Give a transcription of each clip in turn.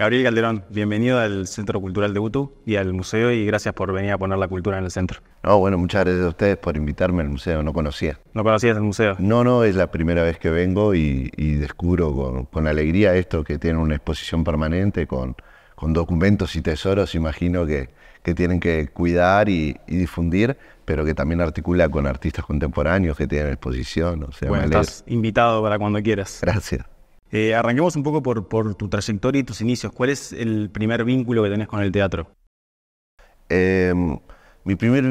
Gabriel Calderón, bienvenido al Centro Cultural de UTU y al museo y gracias por venir a poner la cultura en el centro. No, bueno, muchas gracias a ustedes por invitarme al museo, no conocía. ¿No conocías el museo? No, no, es la primera vez que vengo y, descubro con, alegría esto que tiene una exposición permanente con, documentos y tesoros, imagino que, que tienen que cuidar y, difundir, pero que también articula con artistas contemporáneos que tienen exposición. O sea, bueno, estás invitado para cuando quieras. Gracias. Eh, arranquemos un poco por, tu trayectoria y tus inicios. ¿Cuál es el primer vínculo que tenés con el teatro? Em, mi primer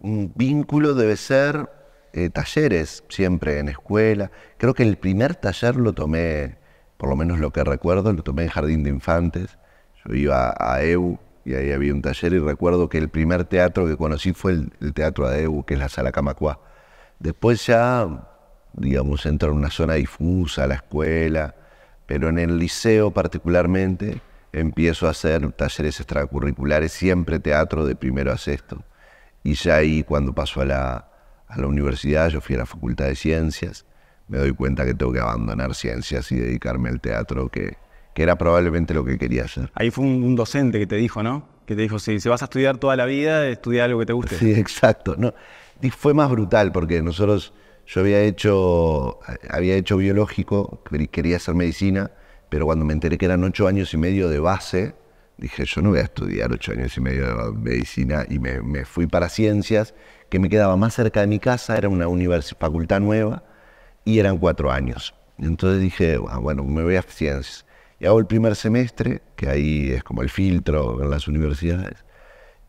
mm, vínculo debe ser eh, talleres, siempre en escuela. Creo que el primer taller lo tomé, por lo menos lo que recuerdo, lo tomé en Jardín de Infantes. Yo iba a EU y ahí había un taller y recuerdo que el primer teatro que conocí fue el, teatro de EU, que es la Sala Camacua. Después ya digamos, entro en una zona difusa, la escuela, pero en el liceo particularmente empiezo a hacer talleres extracurriculares, siempre teatro de primero a sexto. Y ya ahí cuando paso a la, universidad, yo fui a la Facultad de Ciencias, me doy cuenta que tengo que abandonar ciencias y dedicarme al teatro, que, que era probablemente lo que quería hacer. Ahí fue un, docente que te dijo, ¿no? Que te dijo, si, vas a estudiar toda la vida, estudia algo que te guste. Sí, exacto. No, fue más brutal porque nosotros yo había hecho, biológico, quería hacer medicina, pero cuando me enteré que eran ocho años y medio de base, dije, yo no voy a estudiar ocho años y medio de medicina y me, me fui para ciencias, que me quedaba más cerca de mi casa, era una facultad nueva y eran cuatro años. Entonces dije, ah, bueno, me voy a ciencias. Y hago el primer semestre, que ahí es como el filtro en las universidades,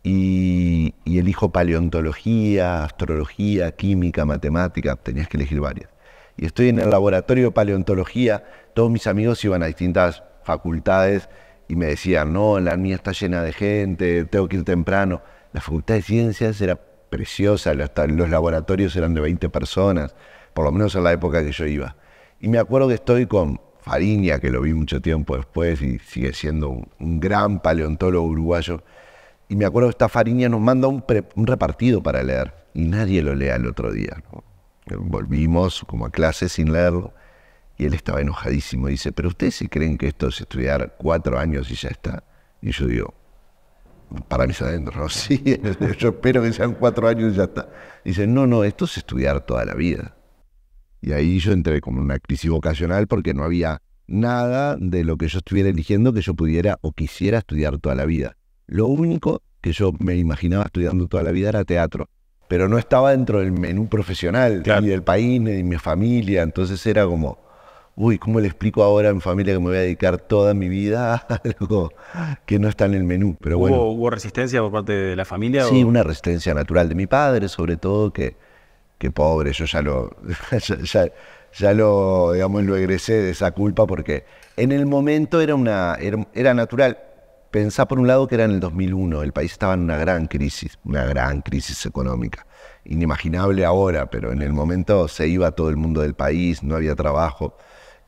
y, elijo paleontología, astrología, química, matemática, tenías que elegir varias. Y estoy en el laboratorio de paleontología, todos mis amigos iban a distintas facultades y me decían, no, la mía está llena de gente, tengo que ir temprano. La facultad de ciencias era preciosa, los laboratorios eran de 20 personas, por lo menos en la época que yo iba. Y me acuerdo que estoy con Fariña, que lo vi mucho tiempo después y sigue siendo un gran paleontólogo uruguayo, y me acuerdo que esta Fariña nos manda un, repartido para leer. Y nadie lo lea el otro día. Volvimos como a clase sin leerlo. Y él estaba enojadísimo. Y dice, pero ustedes se creen que esto es estudiar cuatro años y ya está. Y yo digo, para mis adentros, sí, yo espero que sean cuatro años y ya está. dice, no, no, esto es estudiar toda la vida. Y ahí yo entré como una crisis vocacional porque no había nada de lo que yo estuviera eligiendo que yo pudiera o quisiera estudiar toda la vida. Lo único que yo me imaginaba estudiando toda la vida era teatro, pero no estaba dentro del menú profesional, ni del país, ni de mi familia, entonces era como, uy, ¿cómo le explico ahora a mi familia que me voy a dedicar toda mi vida a algo que no está en el menú? Pero ¿Hubo, bueno. ¿Hubo resistencia por parte de la familia? Sí, una resistencia natural de mi padre, sobre todo, que, que pobre, yo ya lo, lo, digamos, lo egresé de esa culpa porque en el momento era, una, era natural Pensá por un lado que era en el 2001, el país estaba en una gran crisis, una gran crisis económica. Inimaginable ahora, pero en el momento se iba todo el mundo del país, no había trabajo.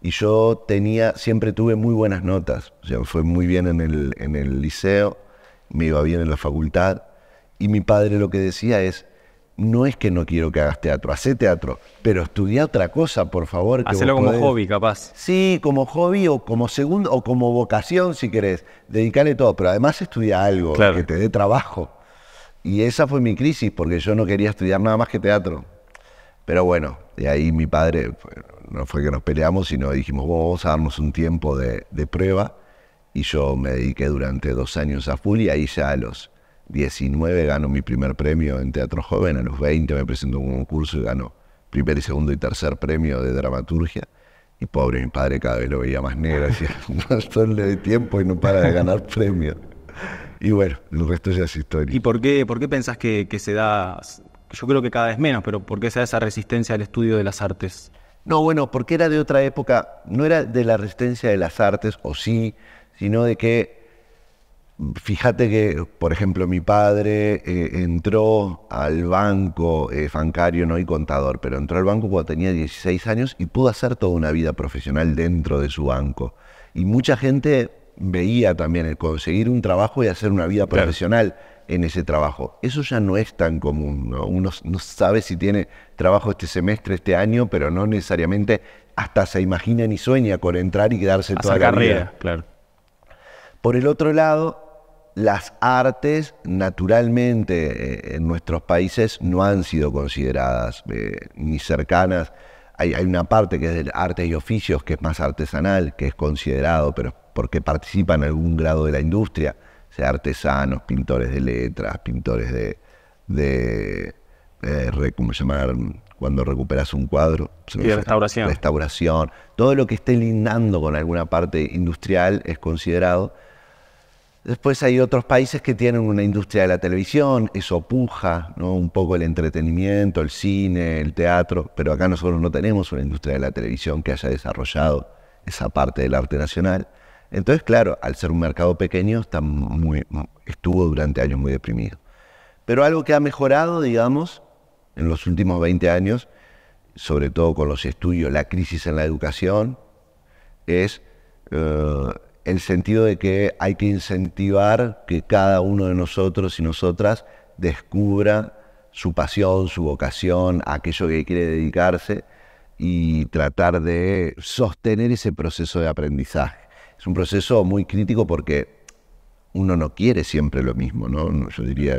Y yo tenía, siempre tuve muy buenas notas. O sea, fue muy bien en el, en el liceo, me iba bien en la facultad. Y mi padre lo que decía es, no es que no quiero que hagas teatro, hace teatro, pero estudia otra cosa, por favor. Hacelo como hobby, capaz. Sí, como hobby o como segundo o como vocación, si querés. Dedicarle todo, pero además estudia algo que te dé trabajo. Y esa fue mi crisis, porque yo no quería estudiar nada más que teatro. Pero bueno, de ahí mi padre, no fue que nos peleamos, sino dijimos, vamos a darnos un tiempo de, prueba. Y yo me dediqué durante dos años a full y ahí ya los 19 gano mi primer premio en Teatro Joven, a los 20 me presento un concurso y gano primer y segundo y tercer premio de dramaturgia. Y pobre, mi padre cada vez lo veía más negro, decía, no de tiempo y no para de ganar premios. Y bueno, el resto ya es historia. ¿Y por qué, por qué pensás que, que se da, yo creo que cada vez menos, pero por qué se da esa resistencia al estudio de las artes? No, bueno, porque era de otra época, no era de la resistencia de las artes, o sí, sino de que Fíjate que, por ejemplo, mi padre eh, entró al banco eh, bancario, no y contador, pero entró al banco cuando tenía 16 años y pudo hacer toda una vida profesional dentro de su banco. Y mucha gente veía también el conseguir un trabajo y hacer una vida profesional en ese trabajo. Eso ya no es tan común. Uno no sabe si tiene trabajo este semestre, este año, pero no necesariamente hasta se imagina ni sueña con entrar y quedarse toda la vida. Claro. Por el otro lado, las artes naturalmente eh, en nuestros países no han sido consideradas eh, ni cercanas. Hay, una parte que es de artes y oficios, que es más artesanal, que es considerado, pero porque participa en algún grado de la industria, sea artesanos, pintores de letras, pintores de... de eh, ¿Cómo llamar? Cuando recuperas un cuadro. Y restauración. Restauración. Todo lo que esté lindando con alguna parte industrial es considerado Después hay otros países que tienen una industria de la televisión, eso puja, ¿no? un poco el entretenimiento, el cine, el teatro, pero acá nosotros no tenemos una industria de la televisión que haya desarrollado esa parte del arte nacional. Entonces, claro, al ser un mercado pequeño, está muy, estuvo durante años muy deprimido. Pero algo que ha mejorado, digamos, en los últimos 20 años, sobre todo con los estudios, la crisis en la educación, es... Eh, el sentido de que hay que incentivar que cada uno de nosotros y nosotras descubra su pasión, su vocación, aquello que quiere dedicarse y tratar de sostener ese proceso de aprendizaje. Es un proceso muy crítico porque uno no quiere siempre lo mismo, ¿no? Yo diría,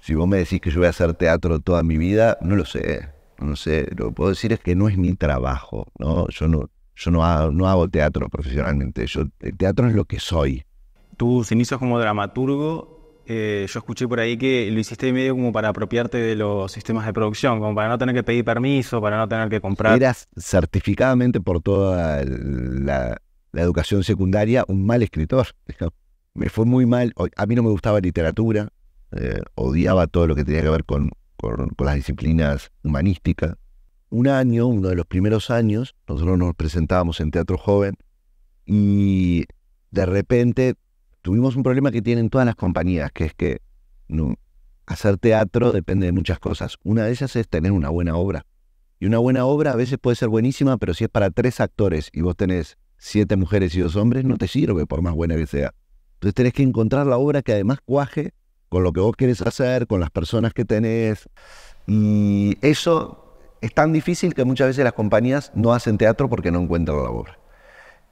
si vos me decís que yo voy a hacer teatro toda mi vida, no lo sé, no lo sé. Lo que puedo decir es que no es mi trabajo, ¿no? Yo no, yo no hago, no hago teatro profesionalmente, yo, el teatro es lo que soy. Tus inicios como dramaturgo, eh, yo escuché por ahí que lo hiciste medio como para apropiarte de los sistemas de producción, como para no tener que pedir permiso, para no tener que comprar. Eras certificadamente por toda la, la educación secundaria un mal escritor. Me fue muy mal, a mí no me gustaba literatura, eh, odiaba todo lo que tenía que ver con, con, con las disciplinas humanísticas un año, uno de los primeros años, nosotros nos presentábamos en Teatro Joven y de repente tuvimos un problema que tienen todas las compañías, que es que hacer teatro depende de muchas cosas. Una de ellas es tener una buena obra. Y una buena obra a veces puede ser buenísima, pero si es para tres actores y vos tenés siete mujeres y dos hombres, no te sirve por más buena que sea. Entonces tenés que encontrar la obra que además cuaje con lo que vos querés hacer, con las personas que tenés. Y eso es tan difícil que muchas veces las compañías no hacen teatro porque no encuentran la obra.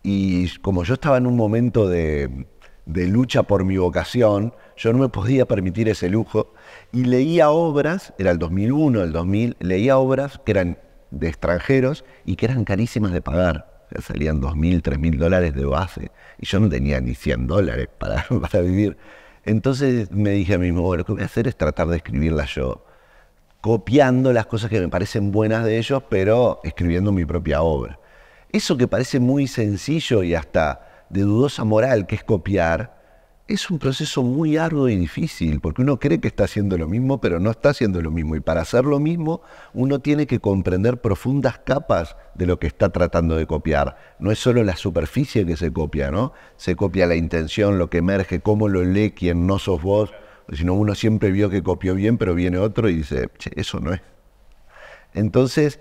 Y como yo estaba en un momento de, lucha por mi vocación, yo no me podía permitir ese lujo y leía obras, era el 2001, el 2000, leía obras que eran de extranjeros y que eran carísimas de pagar. salían 2.000, 3.000 dólares de base y yo no tenía ni 100 dólares para, para vivir. Entonces me dije a mí mismo, bueno, lo que voy a hacer es tratar de escribirla yo copiando las cosas que me parecen buenas de ellos, pero escribiendo mi propia obra. Eso que parece muy sencillo y hasta de dudosa moral, que es copiar, es un proceso muy arduo y difícil, porque uno cree que está haciendo lo mismo, pero no está haciendo lo mismo. Y para hacer lo mismo, uno tiene que comprender profundas capas de lo que está tratando de copiar. No es solo la superficie que se copia, ¿no? Se copia la intención, lo que emerge, cómo lo lee quien no sos vos si no, uno siempre vio que copió bien, pero viene otro y dice, che, eso no es. Entonces,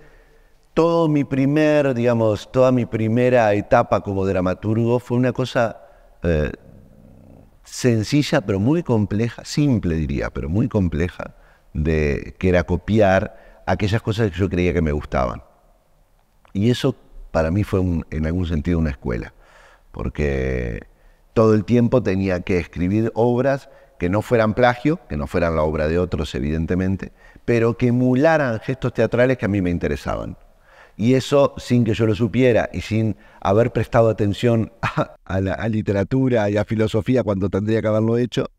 todo mi primer, digamos, toda mi primera etapa como dramaturgo fue una cosa eh, sencilla, pero muy compleja, simple diría, pero muy compleja, de, que era copiar aquellas cosas que yo creía que me gustaban. Y eso para mí fue en algún sentido una escuela, porque todo el tiempo tenía que escribir obras que no fueran plagio, que no fueran la obra de otros, evidentemente, pero que emularan gestos teatrales que a mí me interesaban. Y eso, sin que yo lo supiera y sin haber prestado atención a, la literatura y a filosofía cuando tendría que haberlo hecho,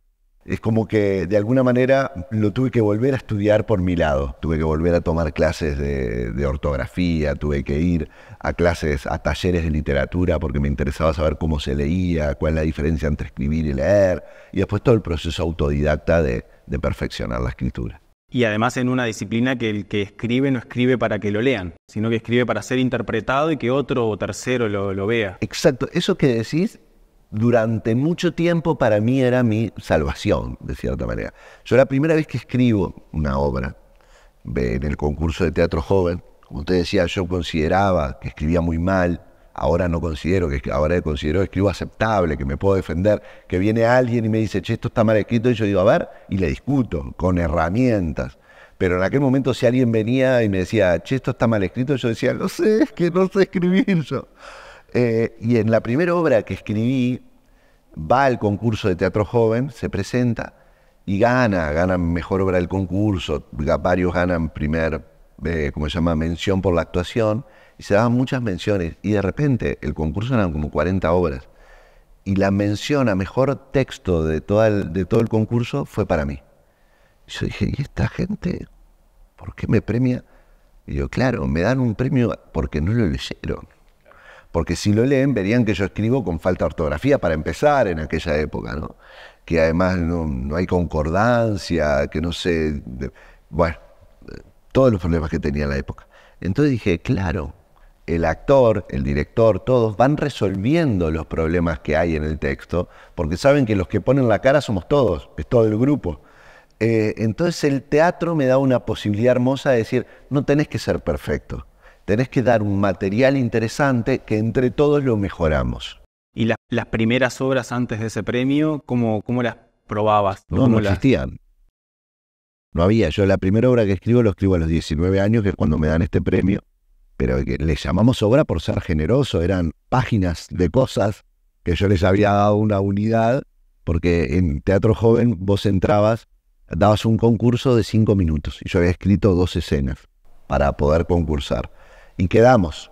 es como que de alguna manera lo tuve que volver a estudiar por mi lado. Tuve que volver a tomar clases de, ortografía, tuve que ir a clases, a talleres de literatura, porque me interesaba saber cómo se leía, cuál es la diferencia entre escribir y leer, y después todo el proceso autodidacta de, perfeccionar la escritura. Y además en una disciplina que el que escribe no escribe para que lo lean, sino que escribe para ser interpretado y que otro o tercero lo, lo vea. Exacto, eso que decís durante mucho tiempo para mí era mi salvación, de cierta manera. Yo la primera vez que escribo una obra en el concurso de teatro joven, como usted decía, yo consideraba que escribía muy mal, ahora no considero que ahora considero que escribo aceptable, que me puedo defender, que viene alguien y me dice, che, esto está mal escrito, y yo digo, a ver, y le discuto con herramientas. Pero en aquel momento si alguien venía y me decía, che, esto está mal escrito, yo decía, no sé, es que no sé escribir yo. Eh, y en la primera obra que escribí, va al concurso de teatro joven, se presenta y gana, gana mejor obra del concurso, varios ganan primer, eh, ¿cómo como se llama?, mención por la actuación, y se daban muchas menciones, y de repente el concurso eran como 40 obras, y la mención a mejor texto de, de todo el concurso fue para mí. Y yo dije, ¿y esta gente? ¿Por qué me premia? Y yo, claro, me dan un premio porque no lo leyeron. Porque si lo leen, verían que yo escribo con falta de ortografía para empezar en aquella época, Que además no, hay concordancia, que no sé. bueno, todos los problemas que tenía la época. Entonces dije, claro, el actor, el director, todos van resolviendo los problemas que hay en el texto, porque saben que los que ponen la cara somos todos, es todo el grupo. Eh, entonces el teatro me da una posibilidad hermosa de decir, no tenés que ser perfecto, tenés que dar un material interesante que entre todos lo mejoramos. ¿Y las primeras obras antes de ese premio, cómo, las probabas? No, no existían. No había. Yo la primera obra que escribo lo escribo a los 19 años, que es cuando me dan este premio. Pero que le llamamos obra por ser generoso. Eran páginas de cosas que yo les había dado una unidad, porque en Teatro Joven vos entrabas, dabas un concurso de cinco minutos. Y yo había escrito dos escenas para poder concursar. Y quedamos.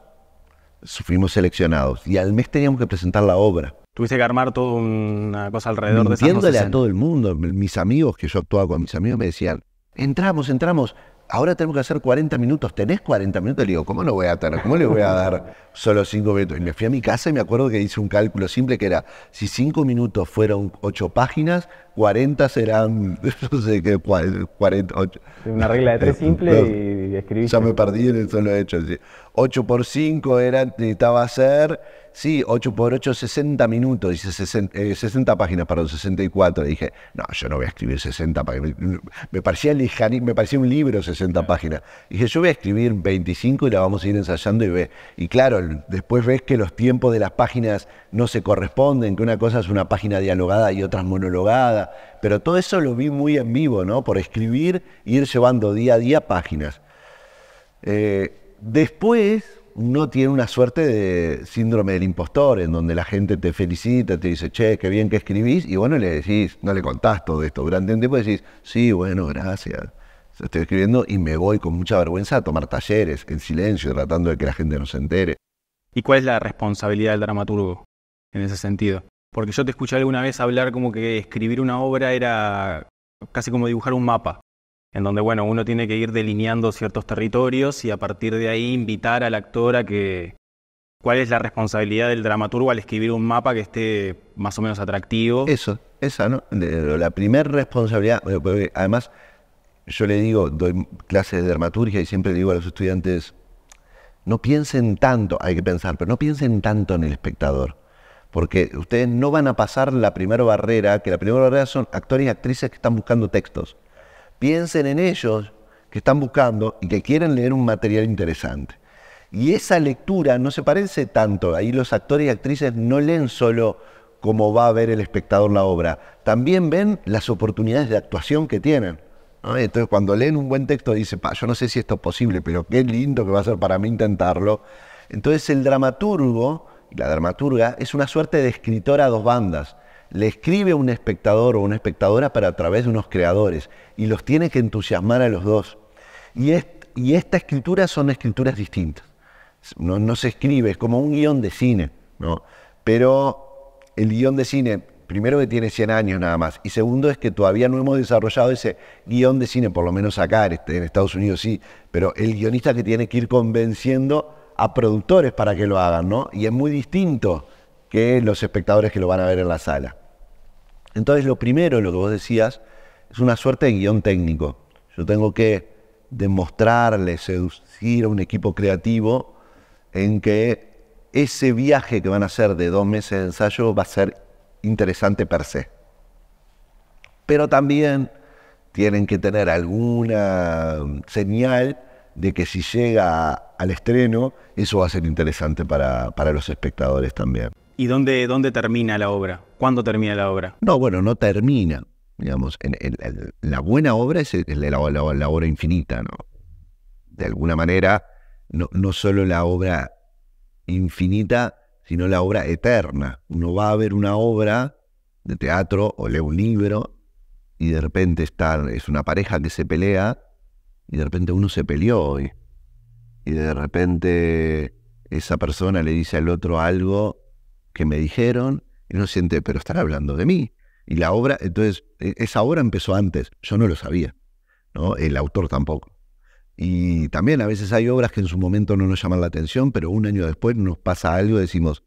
Fuimos seleccionados. Y al mes teníamos que presentar la obra. Tuviste que armar toda una cosa alrededor de Mintiéndole a todo el mundo. Mis amigos, que yo actuaba con mis amigos, me decían, entramos, entramos. Ahora tenemos que hacer 40 minutos. ¿Tenés 40 minutos? Le digo, ¿cómo lo voy a tener? ¿Cómo le voy a dar solo 5 minutos? Y me fui a mi casa y me acuerdo que hice un cálculo simple que era, si 5 minutos fueron 8 páginas, 40 serán, no sé qué, 48. Una regla de tres simple y escribí. Ya me perdí en el solo hecho. 8 por 5 era, necesitaba ser sí, 8 por 8, 60 minutos, dice 60, eh, páginas para páginas, 64. dije, no, yo no voy a escribir 60 páginas. Me parecía me parecía un libro 60 páginas. Y dije, yo voy a escribir 25 y la vamos a ir ensayando y ve. Y claro, después ves que los tiempos de las páginas no se corresponden, que una cosa es una página dialogada y otras monologada pero todo eso lo vi muy en vivo, ¿no? Por escribir ir llevando día a día páginas. Eh, después uno tiene una suerte de síndrome del impostor, en donde la gente te felicita, te dice, che, qué bien que escribís, y bueno, le decís, no le contás todo esto. Durante un tiempo decís, sí, bueno, gracias. Estoy escribiendo y me voy con mucha vergüenza a tomar talleres en silencio, tratando de que la gente no se entere. ¿Y cuál es la responsabilidad del dramaturgo en ese sentido? Porque yo te escuché alguna vez hablar como que escribir una obra era casi como dibujar un mapa, en donde, bueno, uno tiene que ir delineando ciertos territorios y a partir de ahí invitar al actor a que... ¿Cuál es la responsabilidad del dramaturgo al escribir un mapa que esté más o menos atractivo? Eso, esa, ¿no? La primera responsabilidad, además yo le digo, doy clases de dramaturgia y siempre le digo a los estudiantes, no piensen tanto, hay que pensar, pero no piensen tanto en el espectador porque ustedes no van a pasar la primera barrera, que la primera barrera son actores y actrices que están buscando textos. Piensen en ellos que están buscando y que quieren leer un material interesante. Y esa lectura no se parece tanto, ahí los actores y actrices no leen solo cómo va a ver el espectador la obra, también ven las oportunidades de actuación que tienen. Entonces cuando leen un buen texto dicen, yo no sé si esto es posible, pero qué lindo que va a ser para mí intentarlo. Entonces el dramaturgo la dramaturga, es una suerte de escritora a dos bandas. Le escribe un espectador o una espectadora para a través de unos creadores y los tiene que entusiasmar a los dos. Y, esta escritura son escrituras distintas. No, se escribe, es como un guión de cine. ¿no? Pero el guión de cine, primero que tiene 100 años nada más, y segundo es que todavía no hemos desarrollado ese guión de cine, por lo menos acá en este, Estados Unidos sí, pero el guionista que tiene que ir convenciendo a productores para que lo hagan, ¿no? Y es muy distinto que los espectadores que lo van a ver en la sala. Entonces, lo primero, lo que vos decías, es una suerte de guión técnico. Yo tengo que demostrarle, seducir a un equipo creativo en que ese viaje que van a hacer de dos meses de ensayo va a ser interesante per se. Pero también tienen que tener alguna señal de que si llega al estreno, eso va a ser interesante para, los espectadores también. ¿Y dónde, dónde termina la obra? ¿Cuándo termina la obra? No, bueno, no termina. Digamos, la buena obra es la, la, obra infinita, ¿no? De alguna manera, no, no solo la obra infinita, sino la obra eterna. Uno va a ver una obra de teatro o lee un libro y de repente está, es una pareja que se pelea y de repente uno se peleó hoy. Y de repente esa persona le dice al otro algo que me dijeron y uno siente, pero están hablando de mí. Y la obra, entonces, e, esa obra empezó antes, yo no lo sabía, ¿no? El autor tampoco. Y también a veces hay obras que en su momento no nos llaman la atención, pero un año después nos pasa algo y decimos,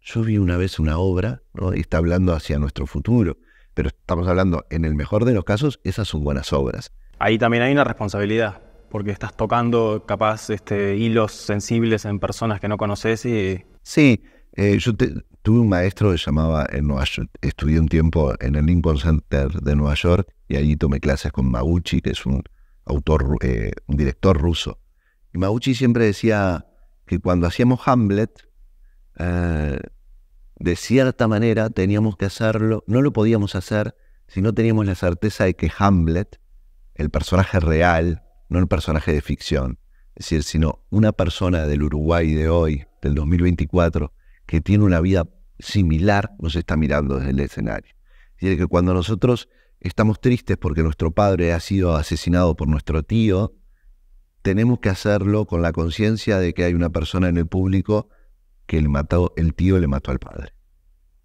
yo vi una vez una obra y está hablando hacia nuestro futuro, pero estamos hablando, en el mejor de los casos, esas son buenas obras ahí también hay una responsabilidad, porque estás tocando capaz este, hilos sensibles en personas que no conoces y... Sí, eh, yo tuve un maestro que llamaba en Nueva York, estudié un tiempo en el Lincoln Center de Nueva York y allí tomé clases con Maguchi, que es un autor, eh, un director ruso. Y Maguchi siempre decía que cuando hacíamos Hamlet, eh, de cierta manera teníamos que hacerlo, no lo podíamos hacer si no teníamos la certeza de que Hamlet el personaje real, no el personaje de ficción. Es decir, sino una persona del Uruguay de hoy, del 2024, que tiene una vida similar, nos está mirando desde el escenario. Es decir, que cuando nosotros estamos tristes porque nuestro padre ha sido asesinado por nuestro tío, tenemos que hacerlo con la conciencia de que hay una persona en el público que le mató, el tío le mató al padre.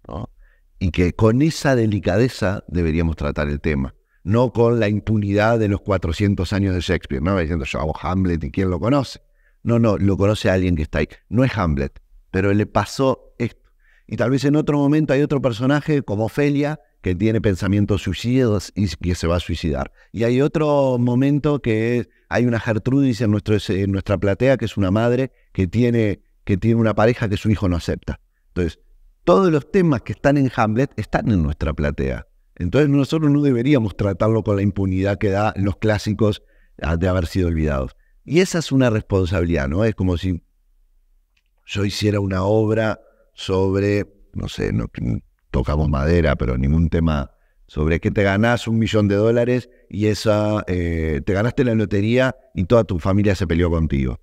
¿no? Y que con esa delicadeza deberíamos tratar el tema no con la impunidad de los 400 años de Shakespeare, ¿no? Diciendo yo hago Hamlet y quién lo conoce. No, no, lo conoce alguien que está ahí. No es Hamlet, pero le pasó esto. Y tal vez en otro momento hay otro personaje como Ofelia que tiene pensamientos suicidas y que se va a suicidar. Y hay otro momento que es, hay una Gertrudis en, nuestro, en nuestra platea, que es una madre que tiene, que tiene una pareja que su hijo no acepta. Entonces, todos los temas que están en Hamlet están en nuestra platea. Entonces nosotros no deberíamos tratarlo con la impunidad que da los clásicos ah, de haber sido olvidados. Y esa es una responsabilidad, ¿no? Es como si yo hiciera una obra sobre, no sé, tocamos madera, pero ningún tema sobre que te ganás un millón de dólares y esa eh, te ganaste la lotería y toda tu familia se peleó contigo.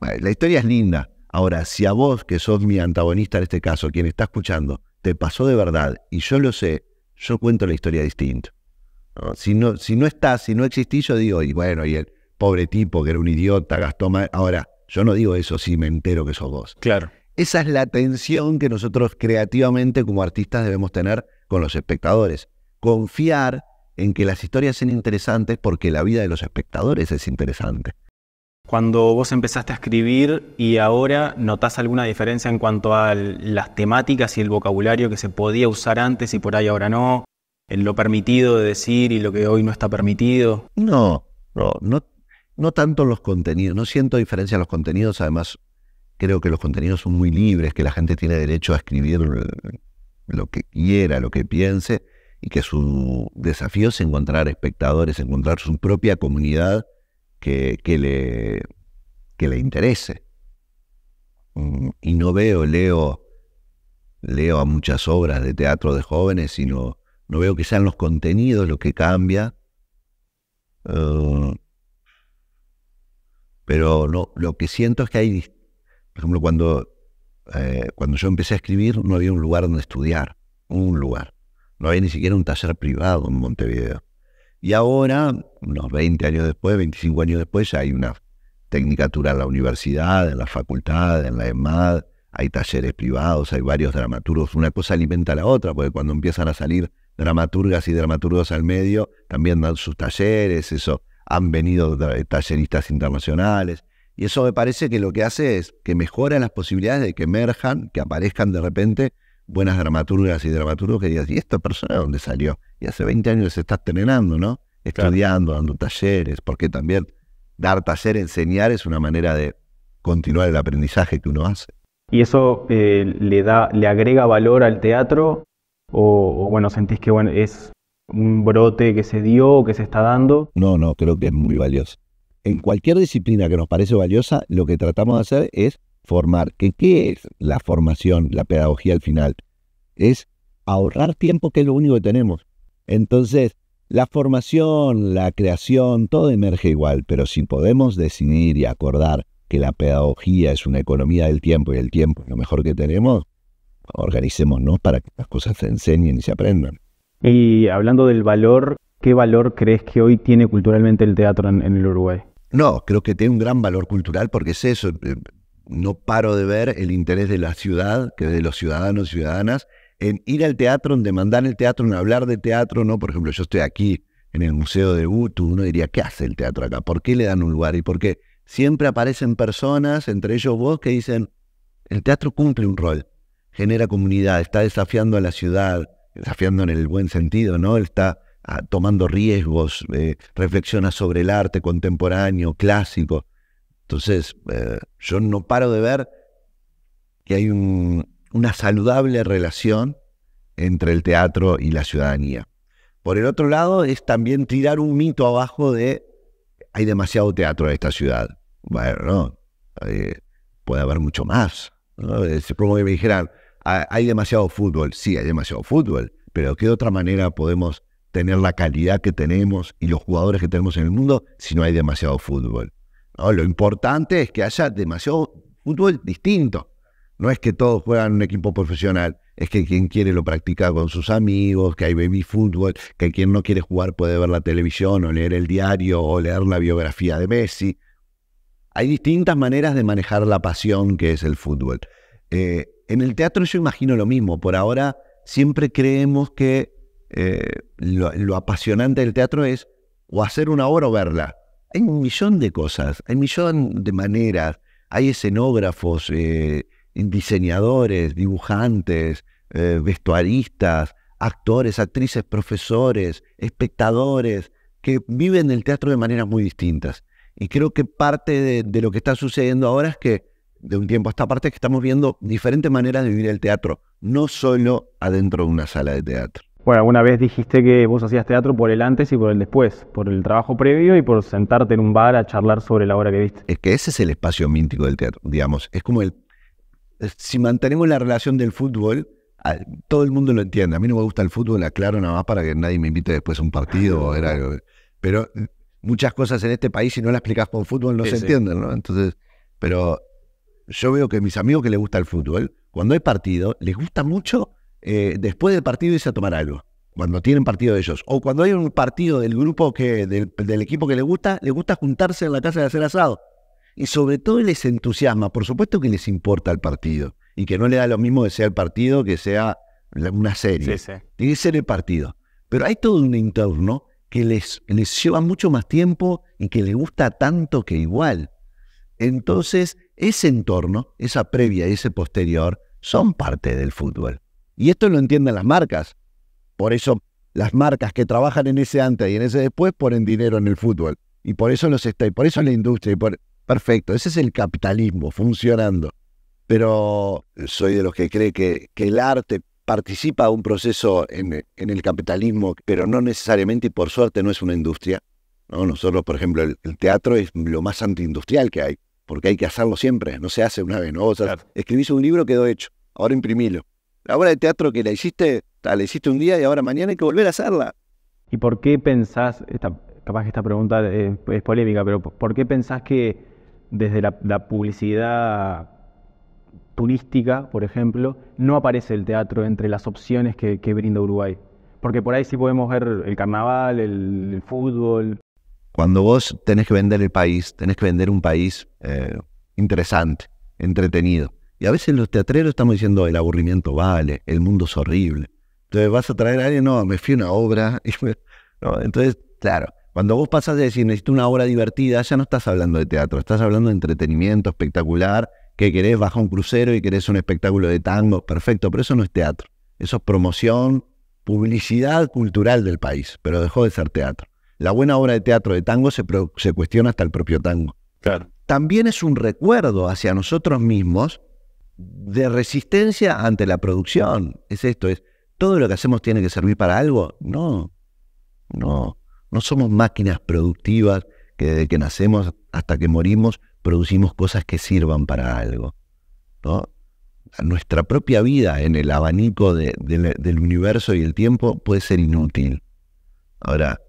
la historia es linda. Ahora, si a vos, que sos mi antagonista en este caso, quien está escuchando, te pasó de verdad y yo lo sé, yo cuento la historia distinto. Si, no, si no está si no existís, yo digo, y bueno, y el pobre tipo que era un idiota, gastó más. Ahora, yo no digo eso si me entero que sos vos. Claro. Esa es la tensión que nosotros creativamente como artistas debemos tener con los espectadores. Confiar en que las historias sean interesantes porque la vida de los espectadores es interesante cuando vos empezaste a escribir y ahora notás alguna diferencia en cuanto a las temáticas y el vocabulario que se podía usar antes y por ahí ahora no? En lo permitido de decir y lo que hoy no está permitido. No, no, no, no tanto los contenidos. No siento diferencia en los contenidos. Además, creo que los contenidos son muy libres, que la gente tiene derecho a escribir lo que quiera, lo que piense, y que su desafío es encontrar espectadores, encontrar su propia comunidad que, le, que le interese. Mm, y no veo, leo, leo a muchas obras de teatro de jóvenes, sino no veo que sean los contenidos lo que cambia. Eh, pero no, lo que siento es que hay, por ejemplo, cuando, eh, cuando yo empecé a escribir no había un lugar donde estudiar, un lugar. No había ni siquiera un taller privado en Montevideo. Y ahora, unos 20 años después, 25 años después, ya hay una tecnicatura en la universidad, en la facultad, en la EMAD, hay talleres privados, hay varios dramaturgos. Una cosa alimenta a la otra, porque cuando empiezan a salir dramaturgas y dramaturgos al medio, también dan sus talleres, eso, han venido talleristas internacionales. Y eso me parece que lo que hace es que mejoran las posibilidades de que emerjan, que aparezcan de repente buenas dramaturgas y dramaturgos que digas, ¿y esta persona de dónde salió? Y hace 20 años se está entrenando ¿no? Estudiando, dando talleres, porque también dar taller, enseñar es una manera de continuar el aprendizaje que uno hace. ¿Y eso eh, le, da, le agrega valor al teatro? O, bueno, sentís que bueno, es un brote que se dio o que se está dando? No, no, creo que es muy valioso. En cualquier disciplina que nos parece valiosa, lo que tratamos de hacer es formar. ¿Qué, ¿Qué es la formación, la pedagogía al final? Es ahorrar tiempo, que es lo único que tenemos. Entonces, la formación, la creación, todo emerge igual, pero si podemos decidir y acordar que la pedagogía es una economía del tiempo y el tiempo es lo mejor que tenemos, organicémonos para que las cosas se enseñen y se aprendan. Y hablando del valor, ¿qué valor crees que hoy tiene culturalmente el teatro en, en el Uruguay? No, creo que tiene un gran valor cultural porque es eso. Eh, no paro de ver el interés de la ciudad, que de los ciudadanos y ciudadanas, en ir al teatro, en demandar el teatro, en hablar de teatro, ¿no? Por ejemplo, yo estoy aquí en el Museo de Utu, uno diría, ¿qué hace el teatro acá? ¿Por qué le dan un lugar? Y porque siempre aparecen personas, entre ellos vos, que dicen, el teatro cumple un rol, genera comunidad, está desafiando a la ciudad, desafiando en el buen sentido, ¿no? Está ah, tomando riesgos, eh, reflexiona sobre el arte contemporáneo, clásico. Entonces, eh, yo no paro de ver que hay una saludable relación entre el teatro y la ciudadanía. Por el otro lado, es también tirar un mito abajo de hay demasiado teatro en esta ciudad. Bueno, no, eh, puede haber mucho más. Se como que me dijeran, ah, hay demasiado fútbol. Sí, hay demasiado fútbol, pero ¿qué otra manera podemos tener la calidad que tenemos y los jugadores que tenemos en el mundo si no hay demasiado fútbol? Lo importante es que haya demasiado fútbol distinto. No es que todos juegan un equipo profesional, es que quien quiere lo practica con sus amigos, que hay baby fútbol, que quien no quiere jugar puede ver la televisión o leer el diario o leer la biografía de Messi. Hay distintas maneras de manejar la pasión que es el fútbol. Eh, en el teatro yo imagino lo mismo. Por ahora siempre creemos que eh, lo apasionante del teatro es o hacer una obra o verla. Hay un millón de cosas, hay un millón de maneras. Hay escenógrafos, eh, diseñadores, dibujantes, eh, vestuaristas, actores, actrices, profesores, espectadores, que viven el teatro de maneras muy distintas. Y creo que parte de, lo que está sucediendo ahora es que, de un tiempo a esta parte, es que estamos viendo diferentes maneras de vivir el teatro, no solo adentro de una sala de teatro. Bueno, alguna vez dijiste que vos hacías teatro por el antes y por el después, por el trabajo previo y por sentarte en un bar a charlar sobre la obra que viste. Es que ese es el espacio mítico del teatro, digamos. Es como el... Si mantenemos la relación del fútbol, todo el mundo lo entiende. A mí no me gusta el fútbol, aclaro nada más para que nadie me invite después a un partido o algo. Pero muchas cosas en este país, si no las explicas con fútbol, no se entienden, ¿no? Entonces, pero yo veo que mis amigos que les gusta el fútbol, cuando hay partido, les gusta mucho eh, después del partido irse a tomar algo, cuando tienen partido de ellos. O cuando hay un partido del grupo que, del, equipo que le gusta, le gusta juntarse en la casa de hacer asado. Y sobre todo les entusiasma, por supuesto que les importa el partido. Y que no le da lo mismo que sea el partido que sea una serie. Tiene que ser el partido. Pero hay todo un entorno que les, les lleva mucho más tiempo y que les gusta tanto que igual. Entonces, ese entorno, esa previa y ese posterior, son parte del fútbol. Y esto lo entienden las marcas. Por eso las marcas que trabajan en ese antes y en ese después ponen dinero en el fútbol. Y por eso los está, y por eso la industria. por... Perfecto, ese es el capitalismo funcionando. Pero soy de los que cree que, que el arte participa de un proceso en, el capitalismo, pero no necesariamente y por suerte no es una industria. ¿no? Nosotros, por ejemplo, el, teatro es lo más antiindustrial que hay, porque hay que hacerlo siempre, no se hace una vez. ¿no? O Escribís un libro, quedó hecho, ahora imprimilo. La obra de teatro que la hiciste, la hiciste un día y ahora mañana hay que volver a hacerla. ¿Y por qué pensás, esta, capaz que esta pregunta es, polémica, pero por qué pensás que desde la, publicidad turística, por ejemplo, no aparece el teatro entre las opciones que, brinda Uruguay? Porque por ahí sí podemos ver el carnaval, el, fútbol. Cuando vos tenés que vender el país, tenés que vender un país eh, interesante, entretenido. Y a veces los teatreros estamos diciendo, el aburrimiento vale, el mundo es horrible. Entonces vas a traer a alguien, no, me fui a una obra. Y no, entonces, claro, cuando vos pasas de decir, necesito una obra divertida, ya no estás hablando de teatro, estás hablando de entretenimiento espectacular, que querés bajar un crucero y querés un espectáculo de tango, perfecto, pero eso no es teatro. Eso es promoción, publicidad cultural del país, pero dejó de ser teatro. La buena obra de teatro de tango se, se cuestiona hasta el propio tango. Claro. También es un recuerdo hacia nosotros mismos de resistencia ante la producción. Es esto, es, ¿todo lo que hacemos tiene que servir para algo? No, no, no somos máquinas productivas que desde que nacemos hasta que morimos producimos cosas que sirvan para algo. ¿no? Nuestra propia vida en el abanico del universo y el tiempo puede ser inútil. Ahora,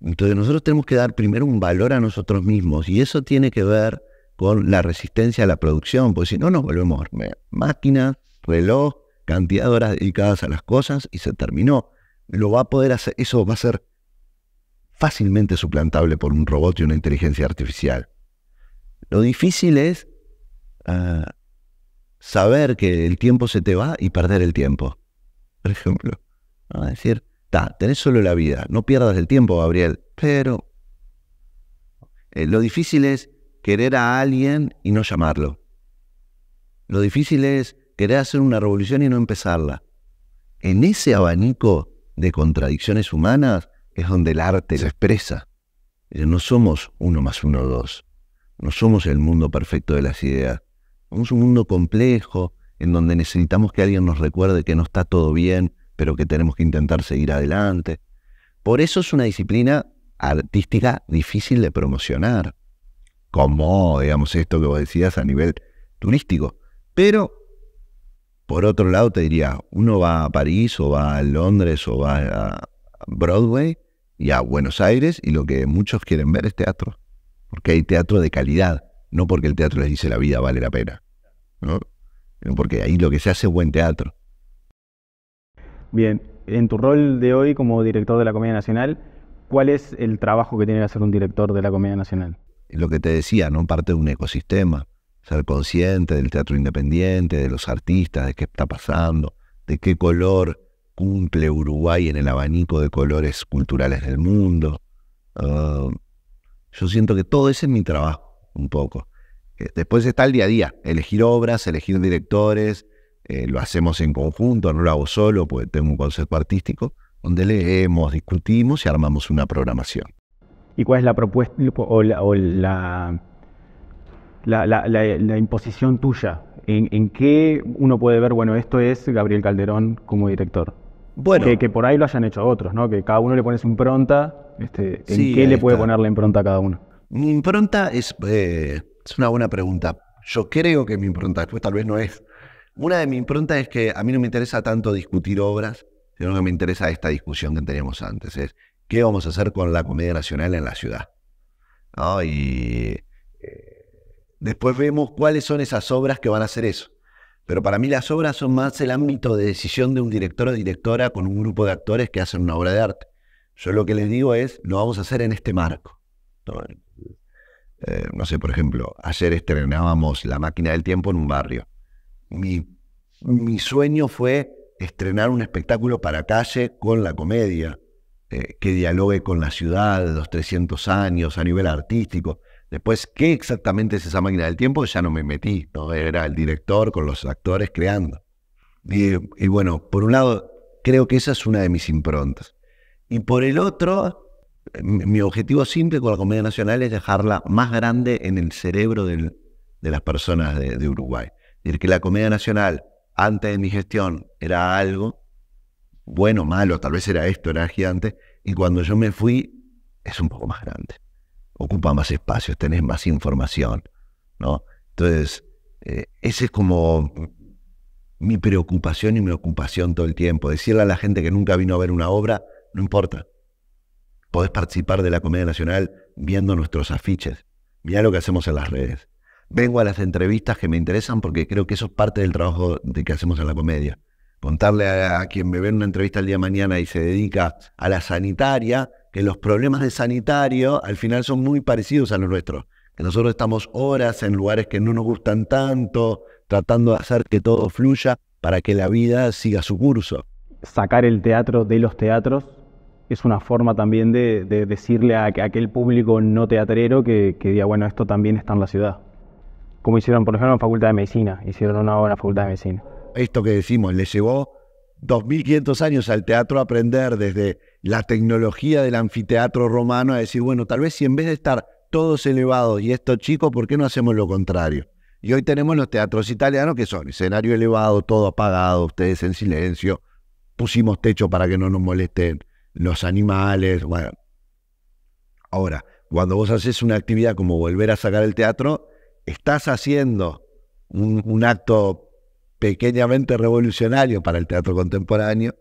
entonces nosotros tenemos que dar primero un valor a nosotros mismos y eso tiene que ver con la resistencia a la producción, porque si no nos volvemos máquinas, reloj, cantidad de horas dedicadas a las cosas y se terminó. Lo va a poder hacer, eso va a ser fácilmente suplantable por un robot y una inteligencia artificial. Lo difícil es ah, saber que el tiempo se te va y perder el tiempo. Por ejemplo, decir, ta, tenés solo la vida, no pierdas el tiempo, Gabriel, pero eh, lo difícil es querer a alguien y no llamarlo. Lo difícil es querer hacer una revolución y no empezarla. En ese abanico de contradicciones humanas es donde el arte se expresa. No somos uno más uno dos. No somos el mundo perfecto de las ideas. Somos un mundo complejo en donde necesitamos que alguien nos recuerde que no está todo bien, pero que tenemos que intentar seguir adelante. Por eso es una disciplina artística difícil de promocionar como, digamos, esto que vos decías a nivel turístico. Pero, por otro lado, te diría, uno va a París o va a Londres o va a Broadway y a Buenos Aires y lo que muchos quieren ver es teatro, porque hay teatro de calidad, no porque el teatro les dice la vida vale la pena, ¿no? porque ahí lo que se hace es buen teatro. Bien, en tu rol de hoy como director de la Comedia Nacional, ¿cuál es el trabajo que tiene que hacer un director de la Comedia Nacional? lo que te decía, ¿no? Parte de un ecosistema, ser consciente del teatro independiente, de los artistas, de qué está pasando, de qué color cumple Uruguay en el abanico de colores culturales del mundo. Ah, yo siento que todo ese es mi trabajo, un poco. Eh, después está el día a día, elegir obras, elegir directores, eh, lo hacemos en conjunto, no lo hago solo, porque tengo un concepto artístico, donde leemos, discutimos y armamos una programación y cuál es la propuesta o la, la, la, imposición tuya. En, en, qué uno puede ver, bueno, esto es Gabriel Calderón como director? Bueno. Que, por ahí lo hayan hecho otros, ¿no? Que cada uno le pone su impronta. Este, ¿En qué le puede poner la impronta a cada uno? Mi impronta es, eh, es una buena pregunta. Yo creo que mi impronta, después tal vez no es. Una de mis improntas es que a mí no me interesa tanto discutir obras, sino que me interesa esta discusión que teníamos antes. Es ¿Qué vamos a hacer con la comedia nacional en la ciudad? Ah, eh, después vemos cuáles son esas obras que van a hacer eso. Pero para mí las obras son más el ámbito de decisión de un director o directora con un grupo de actores que hacen una obra de arte. Yo lo que les digo es, lo vamos a hacer en este marco. Eh, ¿No? sé, por ejemplo, ayer estrenábamos La máquina del tiempo en un barrio. Mi, mi sueño fue estrenar un espectáculo para calle con la comedia. Eh, que dialogue con la ciudad de los 300 años a nivel artístico. Después, ¿qué exactamente es esa máquina del tiempo? Ya no me metí, ¿no? era el director con los actores creando. Y, bueno, por un lado, creo que esa es una de mis improntas. Y por el otro, mi objetivo simple con la Comedia Nacional es dejarla más grande en el cerebro de las personas de, de Uruguay. Es decir, que la Comedia Nacional, antes de mi gestión, era algo, bueno, malo, tal vez era esto, era gigante, y cuando yo me fui, es un poco más grande, ocupa más espacios, tenés más información, ¿no? Entonces, eh, ...esa es como mi preocupación y mi ocupación todo el tiempo. Decirle a la gente que nunca vino a ver una obra, no importa. Podés participar de la Comedia Nacional viendo nuestros afiches. Mirá lo que hacemos en las redes. Vengo a las entrevistas que me interesan porque creo que eso es parte del trabajo de que hacemos en la comedia contarle a, quien me ve en una entrevista el día de mañana y se dedica a la sanitaria, que los problemas de sanitario al final son muy parecidos a los nuestros. Que nosotros estamos horas en lugares que no nos gustan tanto, tratando de hacer que todo fluya para que la vida siga su curso. Sacar el teatro de los teatros es una forma también de, decirle a, aquel público no teatrero que, que diga, bueno, esto también está en la ciudad. Como hicieron, por ejemplo, en la Facultad de Medicina, hicieron una obra en la Facultad de Medicina esto que decimos, le llevó 2.500 años al teatro a aprender desde la tecnología del anfiteatro romano a decir, bueno, tal vez si en vez de estar todos elevados y esto chico, ¿por qué no hacemos lo contrario? Y hoy tenemos los teatros italianos que son escenario elevado, todo apagado, ustedes en silencio, pusimos techo para que no nos molesten los animales, bueno. Ahora, cuando vos haces una actividad como volver a sacar el teatro, estás haciendo un acto pequeñamente revolucionario para el teatro contemporáneo,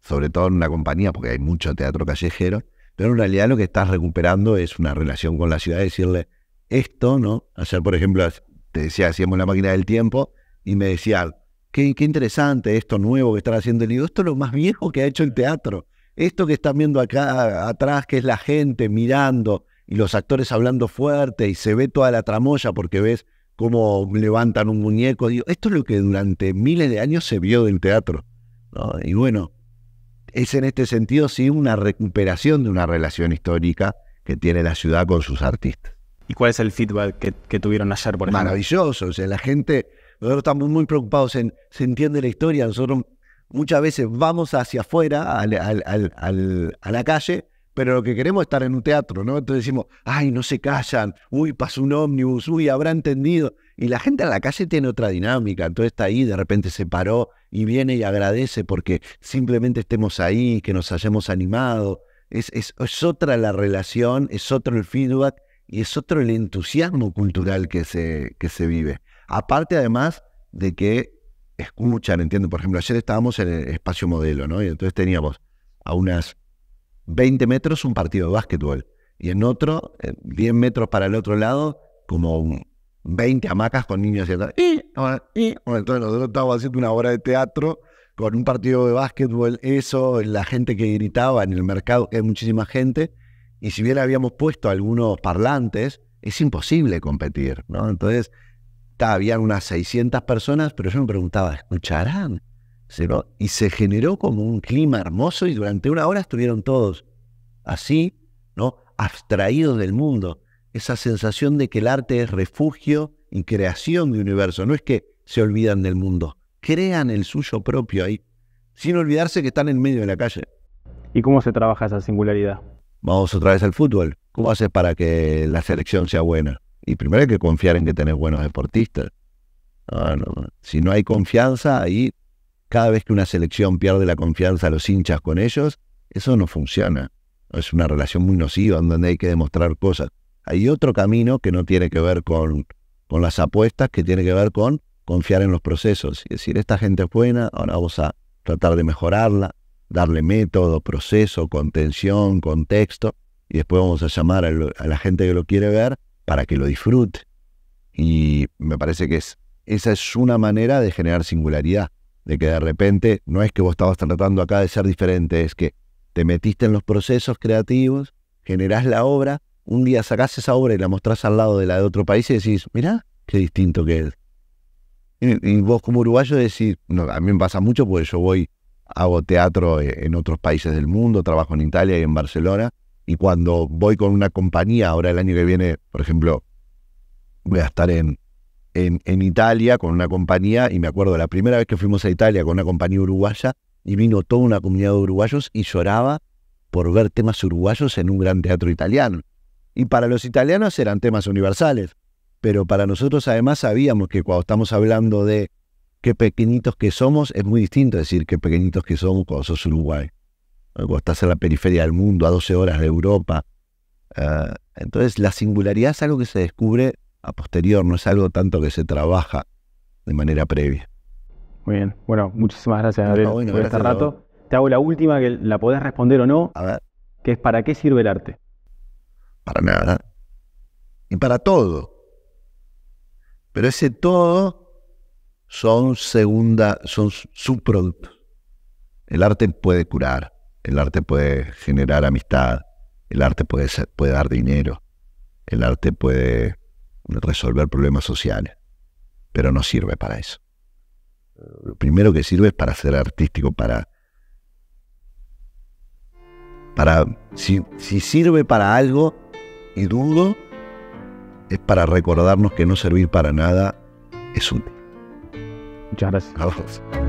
sobre todo en una compañía, porque hay mucho teatro callejero, pero en realidad lo que estás recuperando es una relación con la ciudad, decirle esto, ¿no? Ayer, por ejemplo, te decía, hacíamos la máquina del tiempo y me decía, qué, interesante esto nuevo que están haciendo. ¿el digo, esto es lo más viejo que ha hecho el teatro. Esto que están viendo acá atrás, que es la gente mirando y los actores hablando fuerte y se ve toda la tramoya porque ves cómo levantan un muñeco. Digo, esto es lo que durante miles de años se vio del teatro. ¿no? Y bueno, es en este sentido sí una recuperación de una relación histórica que tiene la ciudad con sus artistas. ¿Y cuál es el feedback que, tuvieron ayer, por ejemplo? Maravilloso, o sea, la gente, nosotros estamos muy preocupados en, se entiende la historia, nosotros muchas veces vamos hacia afuera, a la calle, pero lo que queremos es estar en un teatro, ¿no? Entonces decimos, ay, no se callan, uy, pasó un ómnibus, uy, habrá entendido. Y la gente en la calle tiene otra dinámica, entonces está ahí, de repente se paró y viene y agradece porque simplemente estemos ahí, que nos hayamos animado. Es, es, es otra la relación, es otro el feedback y es otro el entusiasmo cultural que se, que se vive. Aparte, además, de que escuchan, entiendo, por ejemplo, ayer estábamos en el espacio modelo, ¿no? Y entonces teníamos a unas 20 metros un partido de básquetbol y en otro, 10 eh, metros para el otro lado, como 20 hamacas con niños Y, y, entonces nosotros estábamos haciendo una obra de teatro con un partido de básquetbol, eso, la gente que gritaba en el mercado, que hay muchísima gente, y si bien habíamos puesto algunos parlantes, es imposible competir, Entonces, había unas 600 personas, pero yo me preguntaba, ¿escucharán? Y se generó como un clima hermoso y durante una hora estuvieron todos así, ¿no? Abstraídos del mundo. Esa sensación de que el arte es refugio y creación de universo. No es que se olvidan del mundo, crean el suyo propio ahí, sin olvidarse que están en medio de la calle. ¿Y cómo se trabaja esa singularidad? Vamos otra vez al fútbol. ¿Cómo haces para que la selección sea buena? Y primero hay que confiar en que tenés buenos deportistas. Ah, si no hay confianza, ahí cada vez que una selección pierde la confianza a los hinchas con ellos, eso no funciona. Es una relación muy nociva en donde hay que demostrar cosas. Hay otro camino que no tiene que ver con, las apuestas, que tiene que ver con confiar en los procesos. Es decir, esta gente es buena, ahora vamos a tratar de mejorarla, darle método, proceso, contención, contexto, y después vamos a llamar a, la gente que lo quiere ver para que lo disfrute. Y me parece que esa es una manera de generar singularidad de que de repente no es que vos estabas tratando acá de ser diferente, es que te metiste en los procesos creativos, generás la obra, un día sacás esa obra y la mostrás al lado de la de otro país y decís, mirá, qué distinto que es. Y, vos como uruguayo decís, no, a mí me pasa mucho porque yo voy, hago teatro eh, en otros países del mundo, trabajo en Italia y en Barcelona, y cuando voy con una compañía, ahora el año que viene, por ejemplo, voy a estar en, en, Italia con una compañía, y me acuerdo la primera vez que fuimos a Italia con una compañía uruguaya, y vino toda una comunidad de uruguayos y lloraba por ver temas uruguayos en un gran teatro italiano. Y para los italianos eran temas universales, pero para nosotros además sabíamos que cuando estamos hablando de qué pequeñitos que somos, es muy distinto decir qué pequeñitos que somos cuando sos Uruguay, cuando estás en la periferia del mundo, a 12 horas de Europa. Ah, entonces la singularidad es algo que se descubre a posterior, no es algo tanto que se trabaja de manera previa. Muy bien, bueno, muchísimas gracias Gabriel ah, este rato. Te hago la última que la podés responder o no, a ver. que es ¿para qué sirve el arte? Para nada. Y para todo. Pero ese todo son segunda, son subproductos. El arte puede curar, el arte puede generar amistad, el arte puede, puede dar dinero, el arte puede resolver problemas sociales, pero no sirve para eso. Lo primero que sirve es para ser artístico, para... para si, si sirve para algo, y dudo, es para recordarnos que no servir para nada es útil. Muchas gracias.